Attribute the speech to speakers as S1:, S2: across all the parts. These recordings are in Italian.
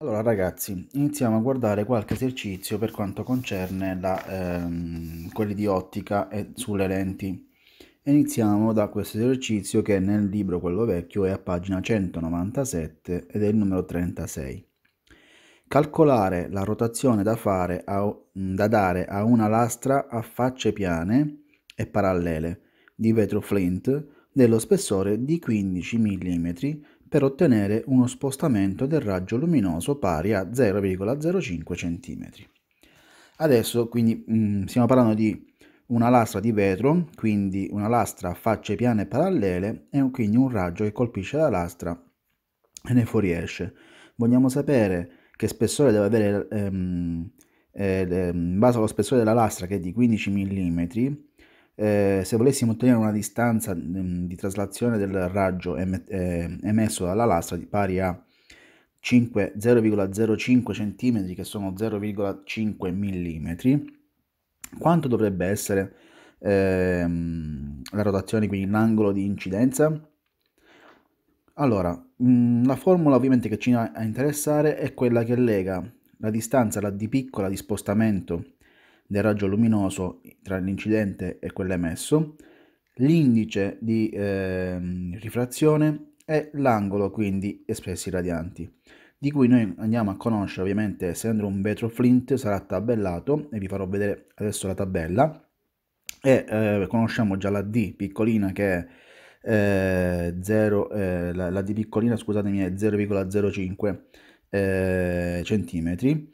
S1: Allora ragazzi, iniziamo a guardare qualche esercizio per quanto concerne la, ehm, quelli di ottica e sulle lenti. Iniziamo da questo esercizio che nel libro quello vecchio è a pagina 197 ed è il numero 36. Calcolare la rotazione da, fare a, da dare a una lastra a facce piane e parallele di vetro flint dello spessore di 15 mm per ottenere uno spostamento del raggio luminoso pari a 0,05 cm. Adesso quindi mh, mm, stiamo parlando di una lastra di vetro, quindi una lastra a facce piane parallele e quindi un raggio che colpisce la lastra e ne fuoriesce. Vogliamo sapere che spessore deve avere ehm, eh, ehm, in base allo spessore della lastra che è di 15 mm eh, se volessimo ottenere una distanza mm, di traslazione del raggio em- eh, emesso dalla lastra pari a 5, 0,05 cm, che sono 0,5 mm, quanto dovrebbe essere ehm, la rotazione, quindi l'angolo di incidenza? Allora, mh, mm, la formula ovviamente che ci ha a interessare è quella che lega la distanza, la d piccola di spostamento del raggio luminoso tra l'incidente e quello emesso, l'indice di eh, rifrazione e l'angolo quindi espressi radianti, di cui noi andiamo a conoscere ovviamente essendo un vetro flint sarà tabellato e vi farò vedere adesso la tabella e eh, conosciamo già la D piccolina che è eh, 0, eh, la, la, D piccolina scusatemi è 0,05 eh, centimetri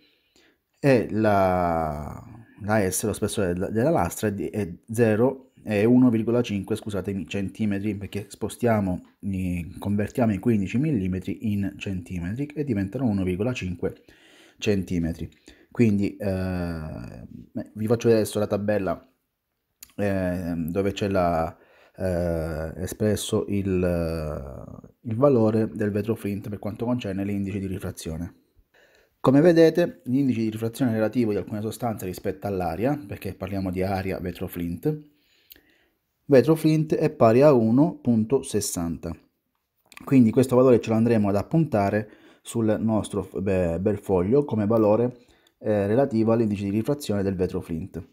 S1: e la la S, lo spessore della lastra, è 0 è 1,5 scusatemi centimetri perché spostiamo convertiamo i 15 mm in centimetri e diventano 1,5 centimetri quindi eh, vi faccio vedere adesso la tabella eh, dove c'è la eh, espresso il, il valore del vetro flint per quanto concerne l'indice di rifrazione come vedete l'indice di rifrazione relativo di alcune sostanze rispetto all'aria, perché parliamo di aria vetroflint, vetroflint è pari a 1.60. Quindi questo valore ce lo andremo ad appuntare sul nostro bel foglio come valore eh, relativo all'indice di rifrazione del vetroflint.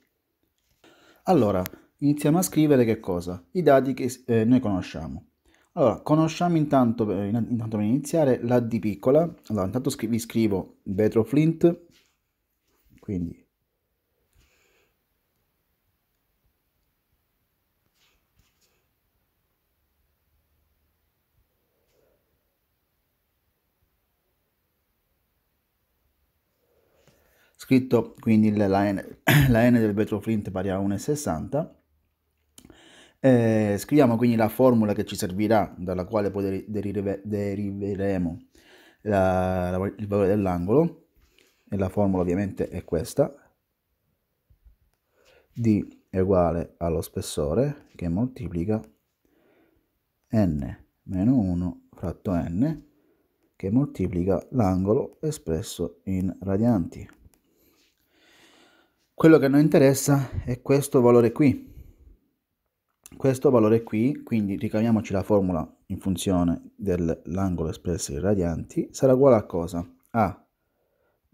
S1: Allora, iniziamo a scrivere che cosa? I dati che eh, noi conosciamo. Allora, conosciamo intanto, eh, intanto per iniziare la D piccola. Allora, intanto scri vi scrivo Flint, quindi scritto quindi la, n, la n del Vetroflint pari a 1,60 eh, scriviamo quindi la formula che ci servirà, dalla quale poi deriveremo la, la, il valore dell'angolo, e la formula ovviamente è questa, d è uguale allo spessore che moltiplica n 1 fratto n che moltiplica l'angolo espresso in radianti. Quello che a noi interessa è questo valore qui, questo valore qui, quindi ricaviamoci la formula in funzione dell'angolo espresso in radianti, sarà uguale a cosa? A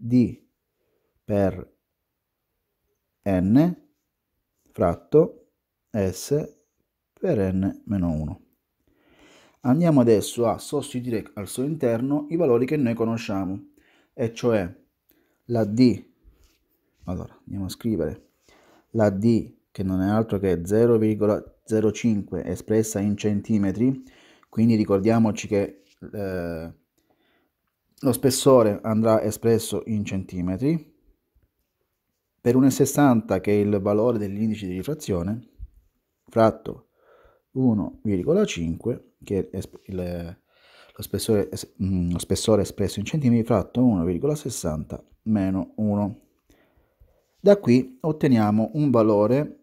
S1: d per n fratto s per n meno 1. Andiamo adesso a sostituire al suo interno i valori che noi conosciamo, e cioè la d, allora andiamo a scrivere, la d che non è altro che 0,3 0,5 espressa in centimetri, quindi ricordiamoci che eh, lo spessore andrà espresso in centimetri, per 1,60 che è il valore dell'indice di rifrazione, fratto 1,5 che è il, lo, spessore, mm, lo spessore espresso in centimetri, fratto 1,60 meno 1. Da qui otteniamo un valore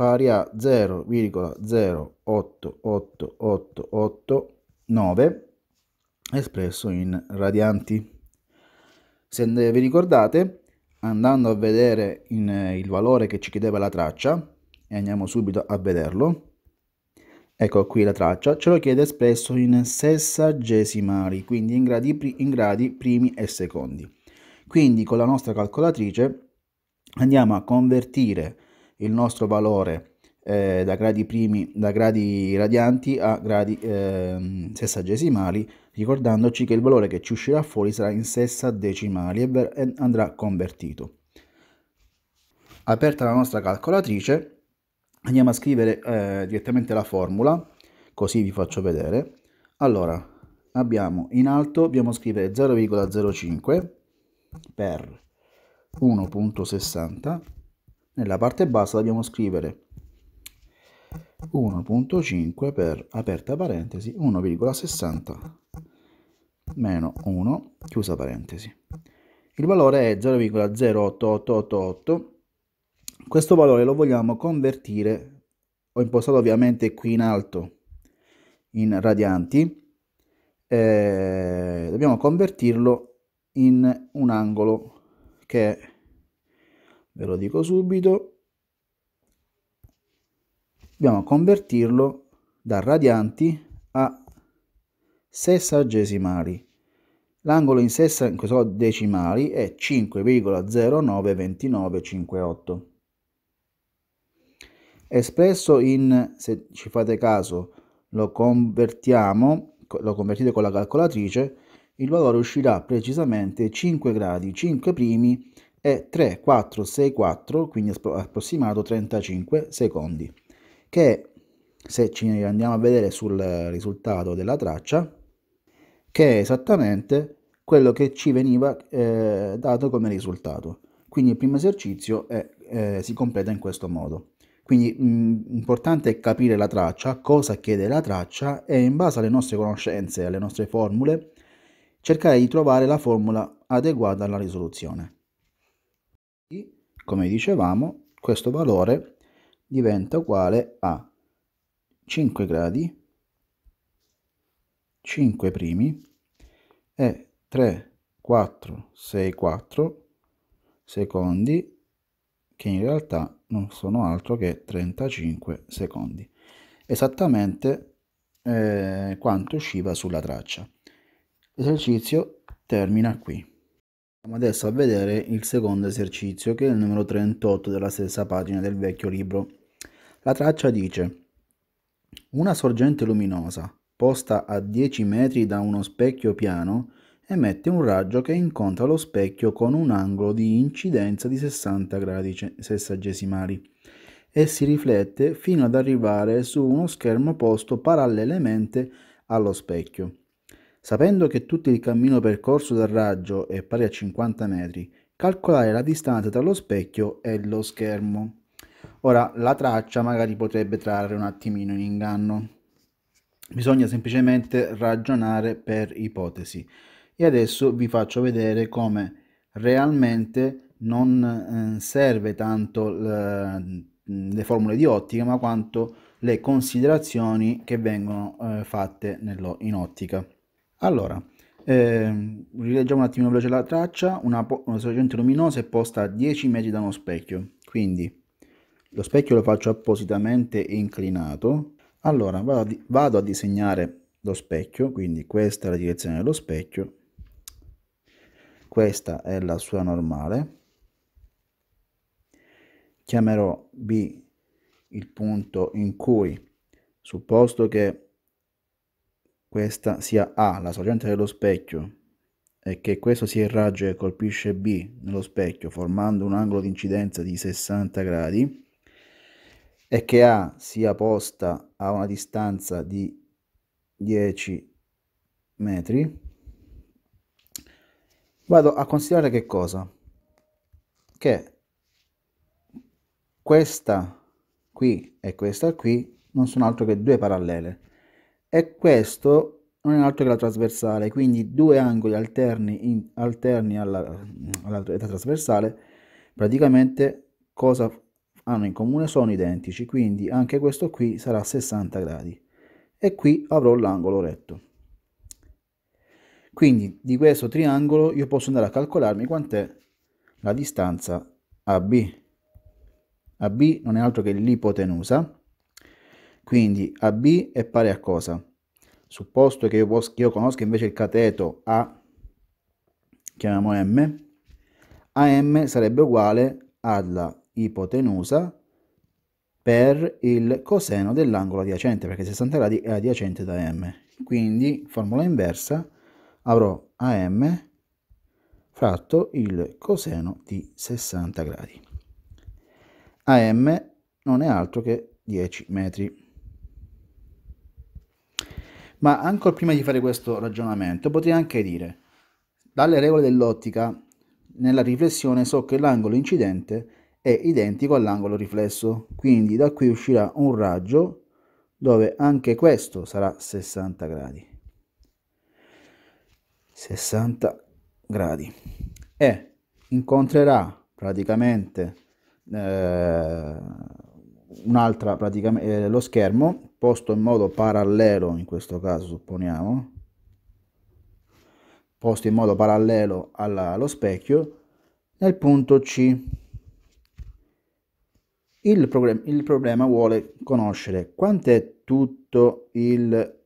S1: pari a 0,088889 espresso in radianti. Se vi ricordate, andando a vedere in, eh, il valore che ci chiedeva la traccia, e andiamo subito a vederlo, ecco qui la traccia, ce lo chiede espresso in sessagesimali, quindi in gradi, in gradi primi e secondi. Quindi con la nostra calcolatrice andiamo a convertire il nostro valore eh, da gradi primi, da gradi radianti a gradi eh, sessagesimali, ricordandoci che il valore che ci uscirà fuori sarà in sessadecimali e, e andrà convertito. Aperta la nostra calcolatrice, andiamo a scrivere eh, direttamente la formula, così vi faccio vedere. Allora, abbiamo in alto, dobbiamo scrivere 0,05 per 1.60 nella parte bassa dobbiamo scrivere 1.5 per aperta parentesi 1,60 meno 1 chiusa parentesi. Il valore è 0,08888. Questo valore lo vogliamo convertire, ho impostato ovviamente qui in alto in radianti, eh, dobbiamo convertirlo in un angolo che è ve lo dico subito, dobbiamo convertirlo da radianti a sessagesimali. L'angolo in, sessagesimali è 5,092958. Espresso in, se ci fate caso, lo convertiamo, lo convertite con la calcolatrice, il valore uscirà precisamente 5 gradi 5 primi è 4, quindi approssimato 35 secondi, che se ci andiamo a vedere sul risultato della traccia, che è esattamente quello che ci veniva eh, dato come risultato. Quindi il primo esercizio è, eh, si completa in questo modo. Quindi mh, mm, importante è capire la traccia, cosa chiede la traccia e in base alle nostre conoscenze, alle nostre formule, cercare di trovare la formula adeguata alla risoluzione come dicevamo, questo valore diventa uguale a 5 gradi, 5 primi e 3, 4, 6, 4 secondi che in realtà non sono altro che 35 secondi esattamente eh, quanto usciva sulla traccia l'esercizio termina qui Andiamo adesso a vedere il secondo esercizio che è il numero 38 della stessa pagina del vecchio libro. La traccia dice una sorgente luminosa posta a 10 metri da uno specchio piano emette un raggio che incontra lo specchio con un angolo di incidenza di 60 gradi sessagesimali e si riflette fino ad arrivare su uno schermo posto parallelamente allo specchio. Sapendo che tutto il cammino percorso dal raggio è pari a 50 metri, calcolare la distanza tra lo specchio e lo schermo. Ora, la traccia magari potrebbe trarre un attimino in inganno. Bisogna semplicemente ragionare per ipotesi. E adesso vi faccio vedere come realmente non eh, serve tanto eh, le formule di ottica, ma quanto le considerazioni che vengono eh, fatte in ottica. Allora, eh, rileggiamo un attimo veloce la traccia, una, una sorgente luminosa è posta a 10 metri da uno specchio, quindi lo specchio lo faccio appositamente inclinato. Allora, vado a, di vado a disegnare lo specchio, quindi questa è la direzione dello specchio, questa è la sua normale, chiamerò B il punto in cui, supposto che questa sia A, la sorgente dello specchio, e che questo sia il raggio che colpisce B nello specchio formando un angolo di incidenza di 60 gradi, e che A sia posta a una distanza di 10 metri, vado a considerare che cosa? Che questa qui e questa qui non sono altro che due parallele e questo non è altro che la trasversale, quindi due angoli alterni, in, alterni alla, alla trasversale, praticamente cosa hanno in comune? Sono identici, quindi anche questo qui sarà 60 gradi e qui avrò l'angolo retto. Quindi di questo triangolo io posso andare a calcolarmi quant'è la distanza AB. AB non è altro che l'ipotenusa quindi AB è pari a cosa? Supposto che io, che io conosca invece il cateto A, chiamiamo M, AM sarebbe uguale alla ipotenusa per il coseno dell'angolo adiacente, perché 60 gradi è adiacente da M. Quindi, formula inversa, avrò AM fratto il coseno di 60 gradi. AM non è altro che 10 metri. Ma ancora prima di fare questo ragionamento, potrei anche dire, dalle regole dell'ottica, nella riflessione so che l'angolo incidente è identico all'angolo riflesso, quindi da qui uscirà un raggio dove anche questo sarà 60 gradi. 60 gradi e incontrerà praticamente eh, un'altra praticamente eh, lo schermo posto in modo parallelo in questo caso supponiamo posto in modo parallelo alla, allo specchio nel punto C il, problem, il problema vuole conoscere quant'è tutto il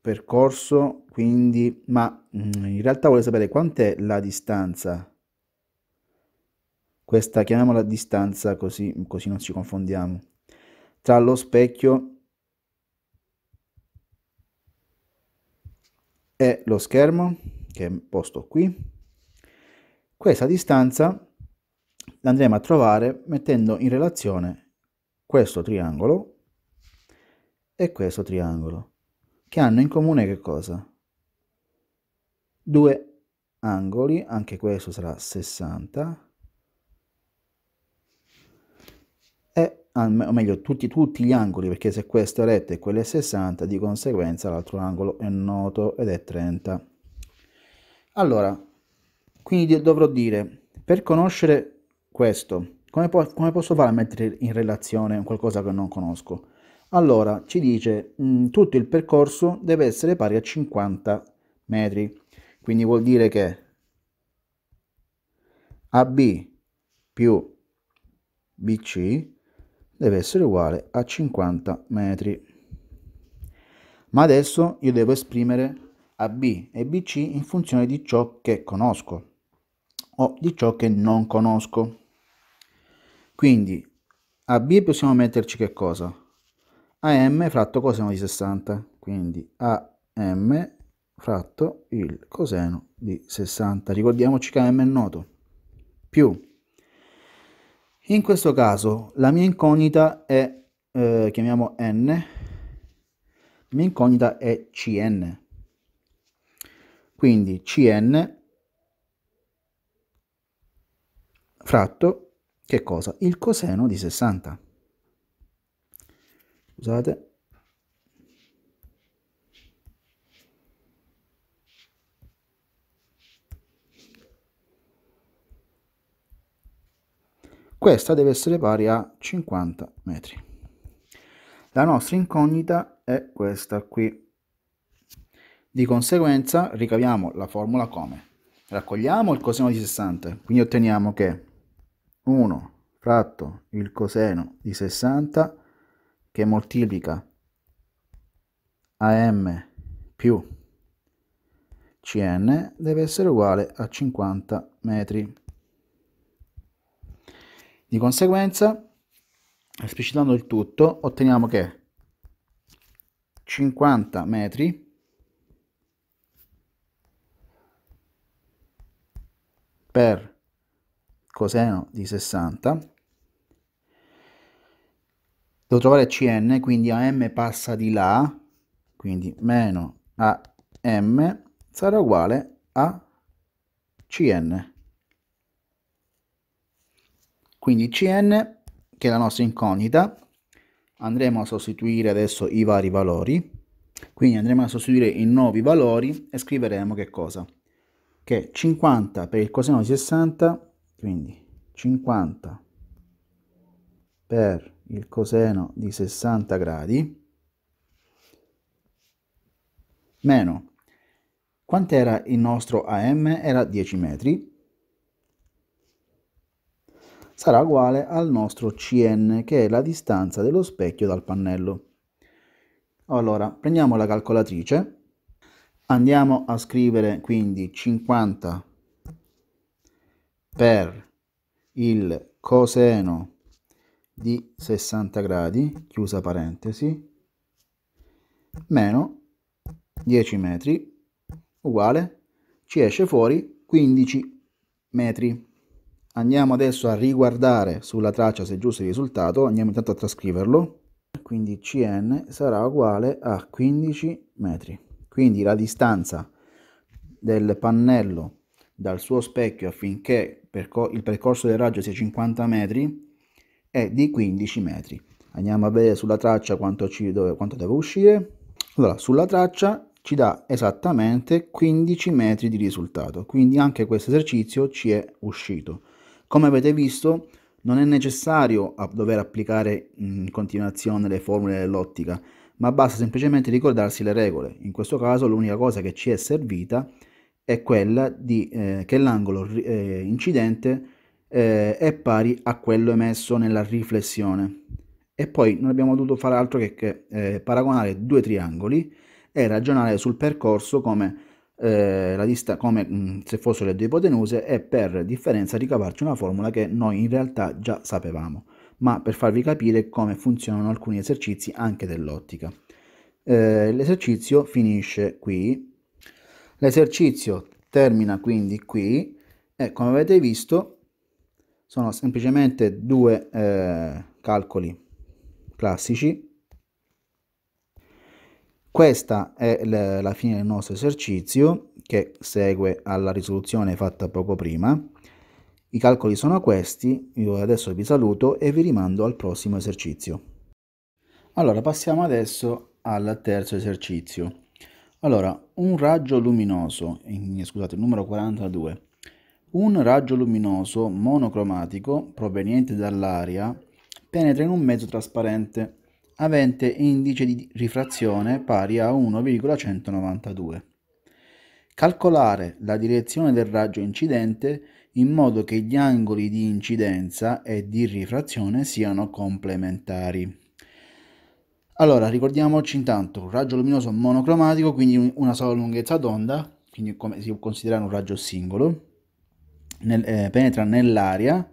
S1: percorso quindi ma mm, in realtà vuole sapere quant'è la distanza questa, chiamiamola distanza, così, così non ci confondiamo, tra lo specchio e lo schermo, che è posto qui. Questa distanza la andremo a trovare mettendo in relazione questo triangolo e questo triangolo, che hanno in comune che cosa? Due angoli, anche questo sarà 60, Ah, o meglio tutti, tutti, gli angoli, perché se questo è retto e quello è 60, di conseguenza l'altro angolo è noto ed è 30. Allora, quindi dovrò dire, per conoscere questo, come, po come posso fare a mettere in relazione qualcosa che non conosco? Allora, ci dice, mh, mm, tutto il percorso deve essere pari a 50 metri, quindi vuol dire che AB più BC deve essere uguale a 50 metri. Ma adesso io devo esprimere AB e BC in funzione di ciò che conosco o di ciò che non conosco. Quindi AB possiamo metterci che cosa? AM fratto coseno di 60, quindi AM fratto il coseno di 60. Ricordiamoci che AM è noto, più in questo caso la mia incognita è, eh, chiamiamo n, la mia incognita è cn. Quindi cn fratto, che cosa? Il coseno di 60. Scusate. Questa deve essere pari a 50 metri. La nostra incognita è questa qui. Di conseguenza ricaviamo la formula come? Raccogliamo il coseno di 60, quindi otteniamo che 1 fratto il coseno di 60 che moltiplica AM più CN deve essere uguale a 50 metri. Di conseguenza, esplicitando il tutto, otteniamo che 50 metri per coseno di 60 devo trovare cn quindi am passa di là quindi meno am sarà uguale a cn quindi CN, che è la nostra incognita, andremo a sostituire adesso i vari valori. Quindi andremo a sostituire i nuovi valori e scriveremo che cosa? Che 50 per il coseno di 60, quindi 50 per il coseno di 60 gradi meno quant'era il nostro AM? Era 10 metri sarà uguale al nostro CN, che è la distanza dello specchio dal pannello. Allora, prendiamo la calcolatrice, andiamo a scrivere quindi 50 per il coseno di 60 gradi, chiusa parentesi, meno 10 metri, uguale, ci esce fuori 15 metri. Andiamo adesso a riguardare sulla traccia se è giusto il risultato, andiamo intanto a trascriverlo. Quindi Cn sarà uguale a 15 metri. Quindi la distanza del pannello dal suo specchio affinché il percorso del raggio sia 50 metri è di 15 metri. Andiamo a vedere sulla traccia quanto, ci dove, quanto deve uscire. Allora, sulla traccia ci dà esattamente 15 metri di risultato, quindi anche questo esercizio ci è uscito. Come avete visto, non è necessario dover applicare in continuazione le formule dell'ottica, ma basta semplicemente ricordarsi le regole. In questo caso l'unica cosa che ci è servita è quella di, eh, che l'angolo eh, incidente eh, è pari a quello emesso nella riflessione. E poi non abbiamo dovuto fare altro che, che eh, paragonare due triangoli e ragionare sul percorso come eh, la dista come mh, mm, se fossero le due ipotenuse e per differenza ricavarci una formula che noi in realtà già sapevamo, ma per farvi capire come funzionano alcuni esercizi anche dell'ottica. Eh, l'esercizio finisce qui, l'esercizio termina quindi qui e come avete visto sono semplicemente due eh, calcoli classici questa è la fine del nostro esercizio che segue alla risoluzione fatta poco prima. I calcoli sono questi, io adesso vi saluto e vi rimando al prossimo esercizio. Allora, passiamo adesso al terzo esercizio. Allora, un raggio luminoso, scusate, numero 42. Un raggio luminoso monocromatico proveniente dall'aria penetra in un mezzo trasparente avente indice di rifrazione pari a 1,192. Calcolare la direzione del raggio incidente in modo che gli angoli di incidenza e di rifrazione siano complementari. Allora, ricordiamoci intanto un raggio luminoso monocromatico, quindi una sola lunghezza d'onda, quindi come si può considerare un raggio singolo, nel, eh, penetra nell'aria,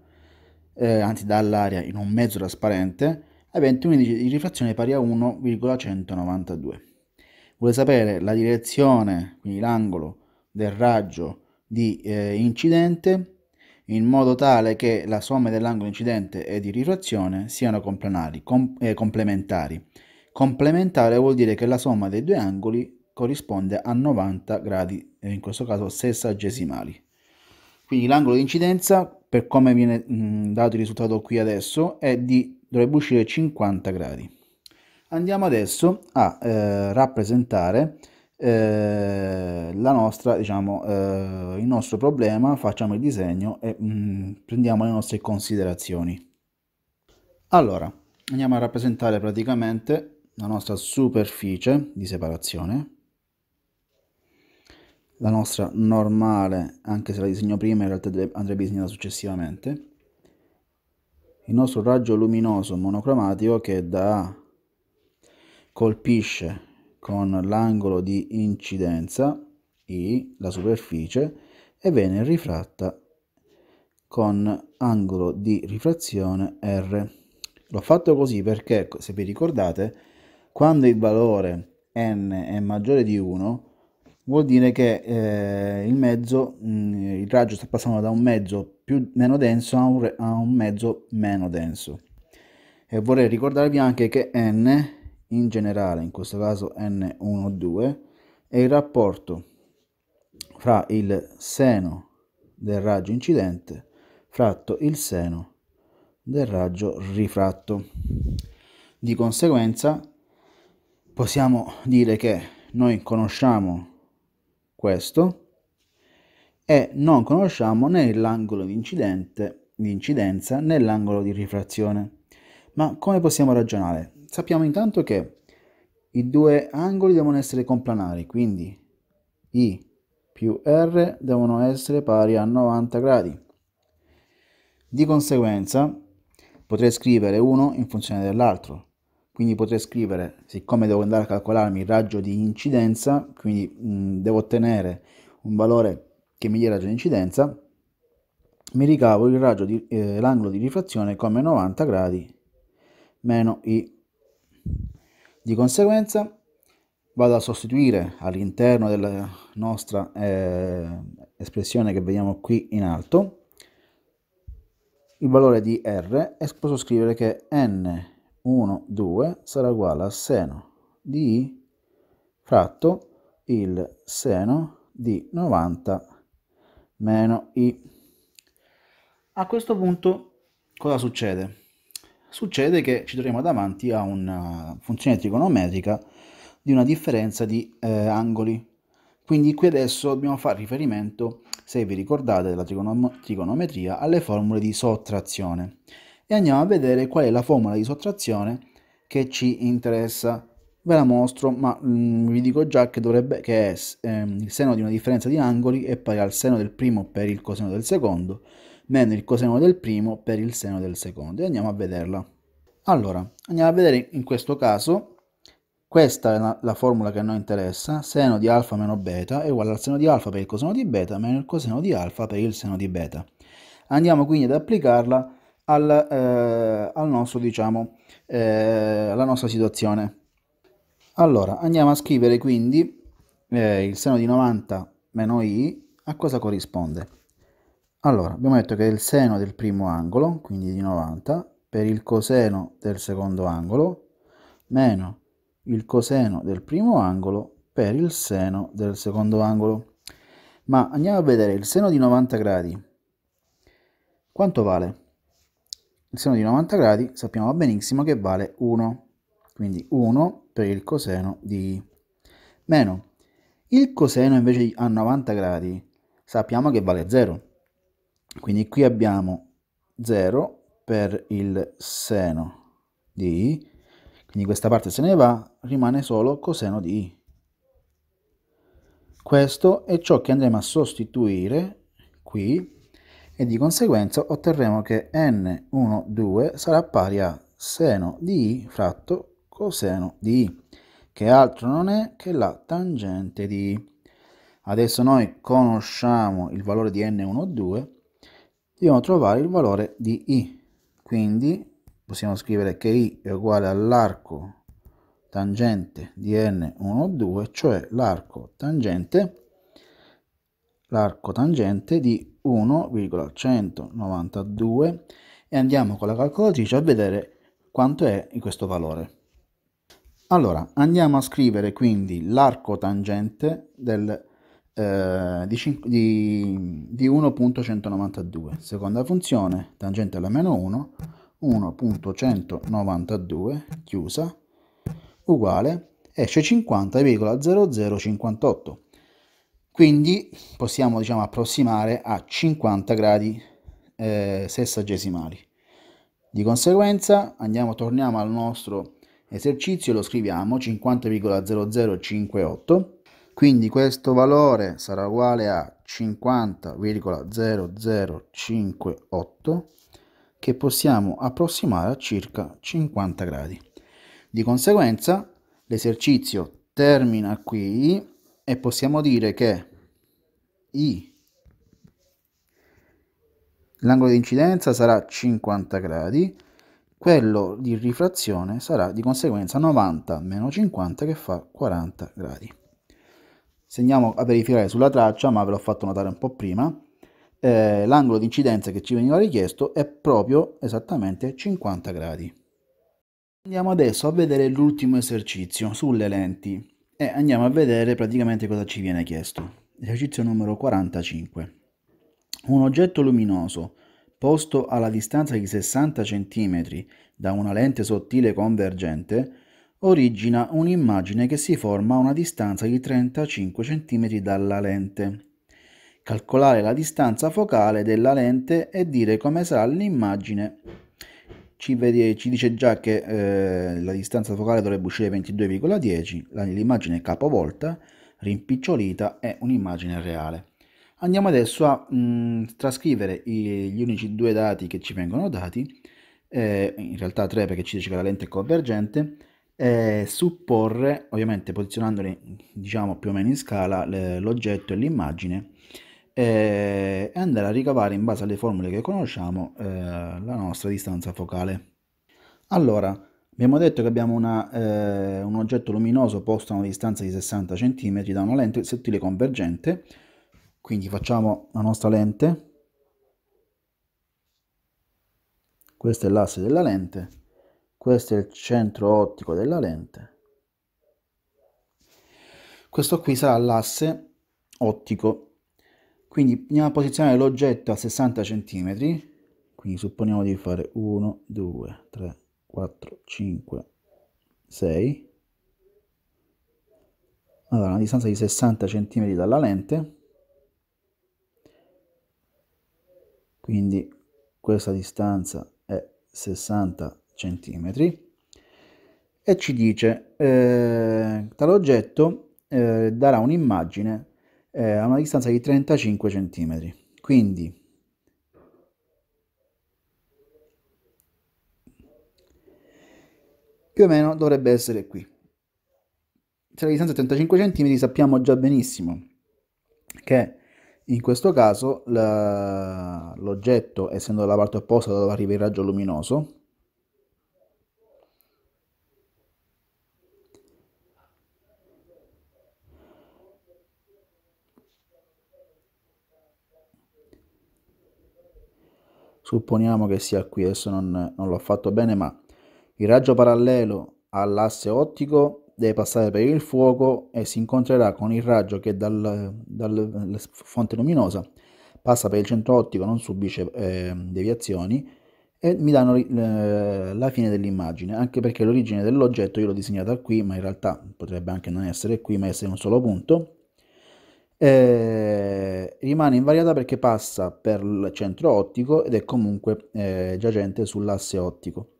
S1: eh, anzi dall'aria in un mezzo trasparente, avente un indice di rifrazione pari a 1,192. Vuole sapere la direzione, quindi l'angolo del raggio di eh, incidente in modo tale che la somma dell'angolo incidente e di rifrazione siano com, eh, complementari. Complementare vuol dire che la somma dei due angoli corrisponde a 90 gradi, eh, in questo caso sessagesimali. Quindi l'angolo di incidenza, per come viene mh, mm, dato il risultato qui adesso, è di, dovrebbe uscire 50 gradi. Andiamo adesso a eh, rappresentare eh, la nostra, diciamo, eh, il nostro problema, facciamo il disegno e mh, mm, prendiamo le nostre considerazioni. Allora, andiamo a rappresentare praticamente la nostra superficie di separazione la nostra normale, anche se la disegno prima, in realtà andrebbe disegnata successivamente. Il nostro raggio luminoso monocromatico che da colpisce con l'angolo di incidenza, I, la superficie, e viene rifratta con angolo di rifrazione R. L'ho fatto così perché, se vi ricordate, quando il valore n è maggiore di 1, vuol dire che eh, il mezzo, mh, mm, il raggio sta passando da un mezzo più, meno denso a un, a un mezzo meno denso. E vorrei ricordarvi anche che n in generale, in questo caso n12, è il rapporto fra il seno del raggio incidente fratto il seno del raggio rifratto. Di conseguenza possiamo dire che noi conosciamo questo e non conosciamo né l'angolo di, di incidenza né l'angolo di rifrazione. Ma come possiamo ragionare? Sappiamo intanto che i due angoli devono essere complanari, quindi I più R devono essere pari a 90 gradi. Di conseguenza potrei scrivere uno in funzione dell'altro, quindi potrei scrivere, siccome devo andare a calcolarmi il raggio di incidenza, quindi mh, devo ottenere un valore che mi dia raggio di incidenza, mi ricavo eh, l'angolo di rifrazione come 90 gradi meno i. Di conseguenza vado a sostituire all'interno della nostra eh, espressione che vediamo qui in alto il valore di r e posso scrivere che n 1, 2 sarà uguale a seno di I fratto il seno di 90 meno I. A questo punto cosa succede? Succede che ci troviamo davanti a una eh, funzione trigonometrica di una differenza di eh, angoli. Quindi qui adesso dobbiamo fare riferimento, se vi ricordate della trigonom trigonometria, alle formule di sottrazione e andiamo a vedere qual è la formula di sottrazione che ci interessa. Ve la mostro, ma mm, vi dico già che, dovrebbe, che è, ehm, il seno di una differenza di angoli è pari al seno del primo per il coseno del secondo, meno il coseno del primo per il seno del secondo. E andiamo a vederla. Allora, andiamo a vedere in questo caso questa è la, la, formula che a noi interessa, seno di alfa meno beta è uguale al seno di alfa per il coseno di beta meno il coseno di alfa per il seno di beta. Andiamo quindi ad applicarla al, eh, al nostro, diciamo, eh, alla nostra situazione. Allora, andiamo a scrivere quindi eh, il seno di 90 meno i a cosa corrisponde. Allora, abbiamo detto che è il seno del primo angolo, quindi di 90, per il coseno del secondo angolo, meno il coseno del primo angolo per il seno del secondo angolo. Ma andiamo a vedere il seno di 90 gradi. Quanto vale? il seno di 90 gradi sappiamo benissimo che vale 1, quindi 1 per il coseno di I. Meno il coseno invece a 90 gradi sappiamo che vale 0, quindi qui abbiamo 0 per il seno di I, quindi questa parte se ne va, rimane solo coseno di I. Questo è ciò che andremo a sostituire qui e di conseguenza otterremo che n12 sarà pari a seno di i fratto coseno di i, che altro non è che la tangente di i. Adesso noi conosciamo il valore di n12, dobbiamo trovare il valore di i. Quindi possiamo scrivere che i è uguale all'arco tangente di n12, cioè l'arco tangente l'arco tangente di 1,192 e andiamo con la calcolatrice a vedere quanto è questo valore. Allora, andiamo a scrivere quindi l'arco tangente del, eh, di, di, di 1.192. Seconda funzione, tangente alla meno 1, 1.192, chiusa, uguale, esce 50,0058 quindi possiamo diciamo, approssimare a 50 gradi eh, sessagesimali. Di conseguenza andiamo, torniamo al nostro esercizio lo scriviamo 50,0058, quindi questo valore sarà uguale a 50,0058 che possiamo approssimare a circa 50 gradi. Di conseguenza l'esercizio termina qui e possiamo dire che I l'angolo di incidenza sarà 50 gradi, quello di rifrazione sarà di conseguenza 90 meno 50 che fa 40 gradi. Se andiamo a verificare sulla traccia, ma ve l'ho fatto notare un po' prima, eh, l'angolo di incidenza che ci veniva richiesto è proprio esattamente 50 gradi. Andiamo adesso a vedere l'ultimo esercizio sulle lenti e andiamo a vedere praticamente cosa ci viene chiesto. Esercizio numero 45. Un oggetto luminoso posto alla distanza di 60 cm da una lente sottile convergente origina un'immagine che si forma a una distanza di 35 cm dalla lente. Calcolare la distanza focale della lente e dire come sarà l'immagine ci, vede, ci dice già che eh, la distanza focale dovrebbe uscire 22,10, l'immagine è capovolta, rimpicciolita, è un'immagine reale. Andiamo adesso a mh, mm, trascrivere i, gli unici due dati che ci vengono dati, eh, in realtà tre perché ci dice che la lente è convergente, e eh, supporre, ovviamente posizionandoli diciamo più o meno in scala, l'oggetto e l'immagine, e andare a ricavare in base alle formule che conosciamo eh, la nostra distanza focale. Allora, abbiamo detto che abbiamo una, eh, un oggetto luminoso posto a una distanza di 60 cm da una lente sottile convergente, quindi facciamo la nostra lente, questo è l'asse della lente, questo è il centro ottico della lente, questo qui sarà l'asse ottico quindi andiamo a posizionare l'oggetto a 60 cm, quindi supponiamo di fare 1, 2, 3, 4, 5, 6. Allora, una distanza di 60 cm dalla lente. Quindi questa distanza è 60 cm. E ci dice, eh, tale oggetto eh, darà un'immagine eh, a una distanza di 35 cm. Quindi più o meno dovrebbe essere qui. Se la distanza è 35 cm sappiamo già benissimo che in questo caso l'oggetto, essendo dalla parte opposta dove arriva il raggio luminoso, supponiamo che sia qui, adesso non, non l'ho fatto bene, ma il raggio parallelo all'asse ottico deve passare per il fuoco e si incontrerà con il raggio che dalla dal, fonte luminosa passa per il centro ottico, non subisce eh, deviazioni e mi danno la fine dell'immagine, anche perché l'origine dell'oggetto io l'ho disegnata qui, ma in realtà potrebbe anche non essere qui, ma essere un solo punto. Eh, rimane invariata perché passa per il centro ottico ed è comunque eh, giacente sull'asse ottico.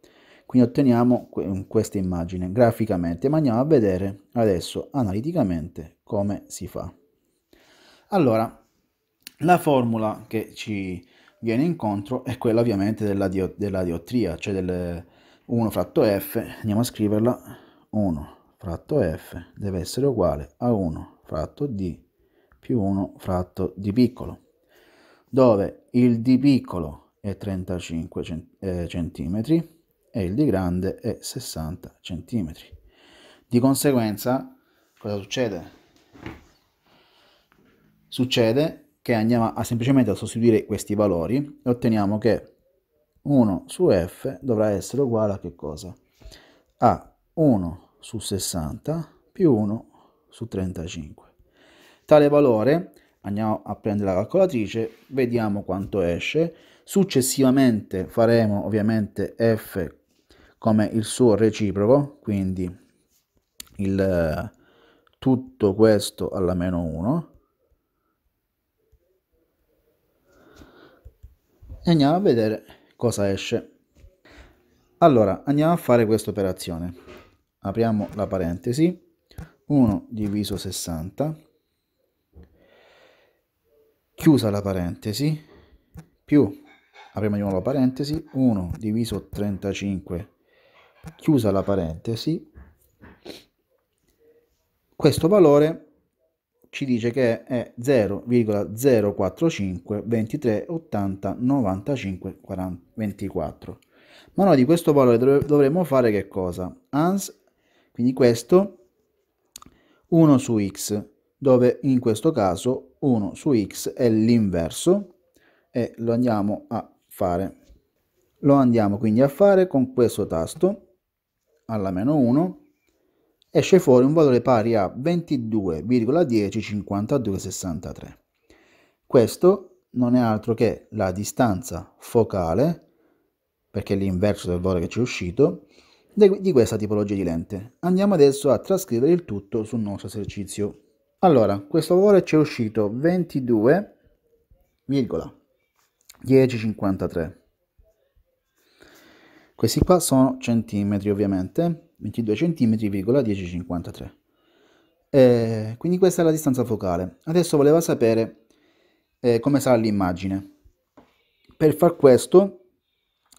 S1: Quindi otteniamo questa immagine graficamente, ma andiamo a vedere adesso analiticamente come si fa. Allora, la formula che ci viene incontro è quella ovviamente della, dio della diottria, cioè del 1 fratto f, andiamo a scriverla, 1 fratto f deve essere uguale a 1 fratto d più 1 fratto di piccolo, dove il di piccolo è 35 cm eh, e il di grande è 60 cm. Di conseguenza, cosa succede? Succede che andiamo a semplicemente a sostituire questi valori e otteniamo che 1 su f dovrà essere uguale a che cosa? A 1 su 60 più 1 su 35. Tale valore, andiamo a prendere la calcolatrice, vediamo quanto esce. Successivamente faremo ovviamente f come il suo reciproco, quindi il, tutto questo alla meno 1. E andiamo a vedere cosa esce. Allora, andiamo a fare questa operazione. Apriamo la parentesi. 1 diviso 60 chiusa la parentesi, più, apriamo di nuovo la parentesi, 1 diviso 35, chiusa la parentesi, questo valore ci dice che è 0,045 23 80 95 40, 24 ma noi di questo valore dov dovremmo fare che cosa? ANS quindi questo 1 su x dove in questo caso 1 su x è l'inverso e lo andiamo a fare. Lo andiamo quindi a fare con questo tasto alla meno 1 esce fuori un valore pari a 22,105263. Questo non è altro che la distanza focale, perché è l'inverso del valore che ci è uscito, di questa tipologia di lente. Andiamo adesso a trascrivere il tutto sul nostro esercizio allora, questo valore ci è uscito 22,1053. Questi qua sono centimetri ovviamente, 22 centimetri,1053. Eh, quindi questa è la distanza focale. Adesso voleva sapere eh, come sarà l'immagine. Per far questo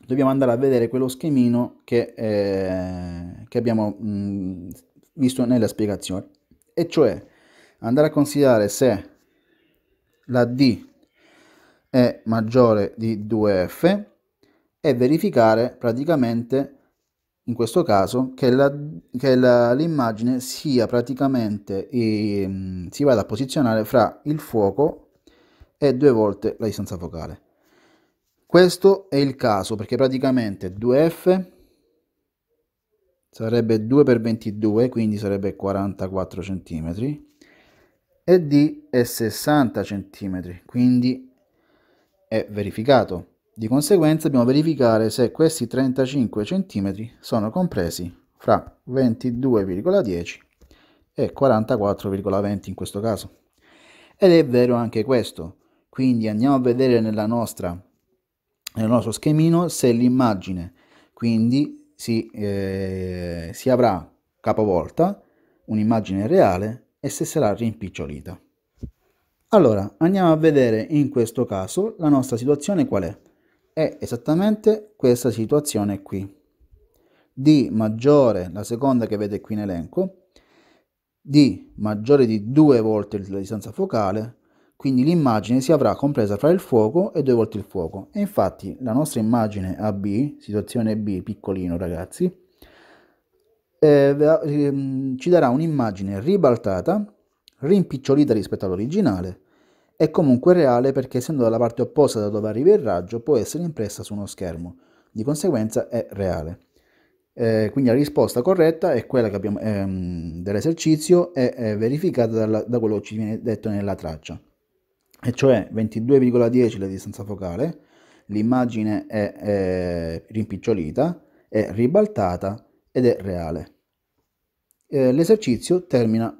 S1: dobbiamo andare a vedere quello schemino che, eh, che abbiamo mh, mm, visto nella spiegazione, e cioè andare a considerare se la D è maggiore di 2F e verificare praticamente in questo caso che, l'immagine sia praticamente eh, si vada a posizionare fra il fuoco e due volte la distanza focale questo è il caso perché praticamente 2f sarebbe 2 per 22 quindi sarebbe 44 cm e D è 60 cm, quindi è verificato. Di conseguenza dobbiamo verificare se questi 35 cm sono compresi fra 22,10 e 44,20 in questo caso. Ed è vero anche questo. Quindi andiamo a vedere nella nostra, nel nostro schemino se l'immagine quindi si, eh, si avrà capovolta un'immagine reale e se sarà rimpicciolita. Allora, andiamo a vedere in questo caso la nostra situazione qual è. È esattamente questa situazione qui. D maggiore, la seconda che vedete qui in elenco, D maggiore di due volte la distanza focale, quindi l'immagine si avrà compresa fra il fuoco e due volte il fuoco. E infatti la nostra immagine AB, situazione B piccolino ragazzi, eh, ehm, ci darà un'immagine ribaltata, rimpicciolita rispetto all'originale e comunque reale perché essendo dalla parte opposta da dove arriva il raggio può essere impressa su uno schermo, di conseguenza è reale. Eh, quindi la risposta corretta è quella abbiamo, ehm, dell'esercizio è, è verificata dalla, da quello che ci viene detto nella traccia, e cioè 22,10 la distanza focale, l'immagine è, è eh, rimpicciolita, è ribaltata ed è reale. Eh, l'esercizio termina